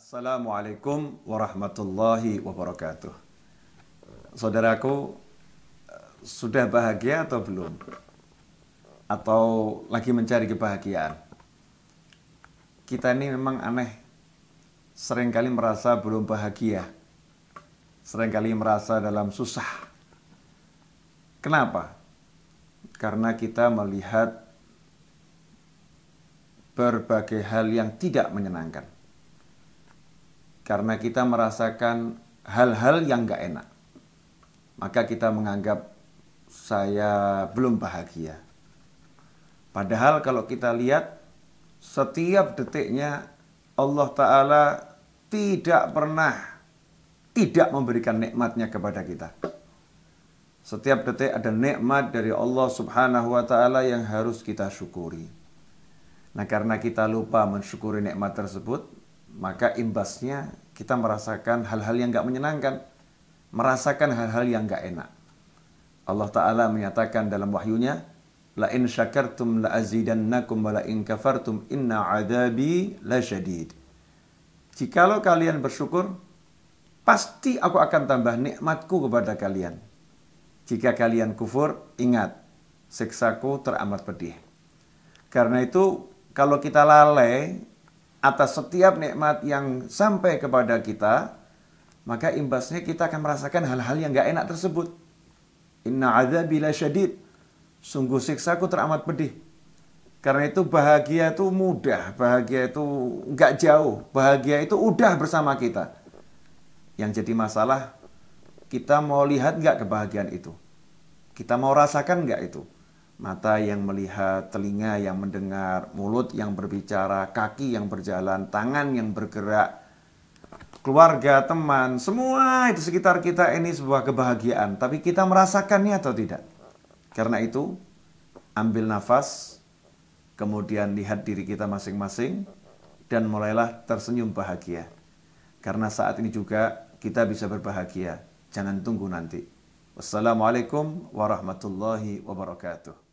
Assalamualaikum warahmatullahi wabarakatuh. Saudaraku, sudah bahagia atau belum? Atau lagi mencari kebahagiaan? Kita ini memang aneh. Seringkali merasa belum bahagia. Seringkali merasa dalam susah. Kenapa? Karena kita melihat berbagai hal yang tidak menyenangkan karena kita merasakan hal-hal yang gak enak. Maka kita menganggap saya belum bahagia. Padahal kalau kita lihat setiap detiknya Allah Ta'ala tidak pernah tidak memberikan nikmatnya kepada kita. Setiap detik ada nikmat dari Allah Subhanahu wa taala yang harus kita syukuri. Nah, karena kita lupa mensyukuri nikmat tersebut, maka imbasnya kita merasakan hal-hal yang gak menyenangkan, merasakan hal-hal yang gak enak. Allah Ta'ala menyatakan dalam wahyunya, La in syakartum la azidannakum wa la in kafartum inna adabi la syadid. Jikalau kalian bersyukur, pasti aku akan tambah nikmatku kepada kalian. Jika kalian kufur, ingat, seksaku teramat pedih. Karena itu, kalau kita lalai atas setiap nikmat yang sampai kepada kita, maka imbasnya kita akan merasakan hal-hal yang gak enak tersebut. Inna azabi bila syadid. Sungguh siksa ku teramat pedih. Karena itu bahagia itu mudah, bahagia itu nggak jauh, bahagia itu udah bersama kita. Yang jadi masalah, kita mau lihat nggak kebahagiaan itu? Kita mau rasakan nggak itu? mata yang melihat, telinga yang mendengar, mulut yang berbicara, kaki yang berjalan, tangan yang bergerak, keluarga, teman, semua itu sekitar kita ini sebuah kebahagiaan. Tapi kita merasakannya atau tidak? Karena itu, ambil nafas, kemudian lihat diri kita masing-masing, dan mulailah tersenyum bahagia. Karena saat ini juga kita bisa berbahagia. Jangan tunggu nanti. Wassalamualaikum warahmatullahi wabarakatuh.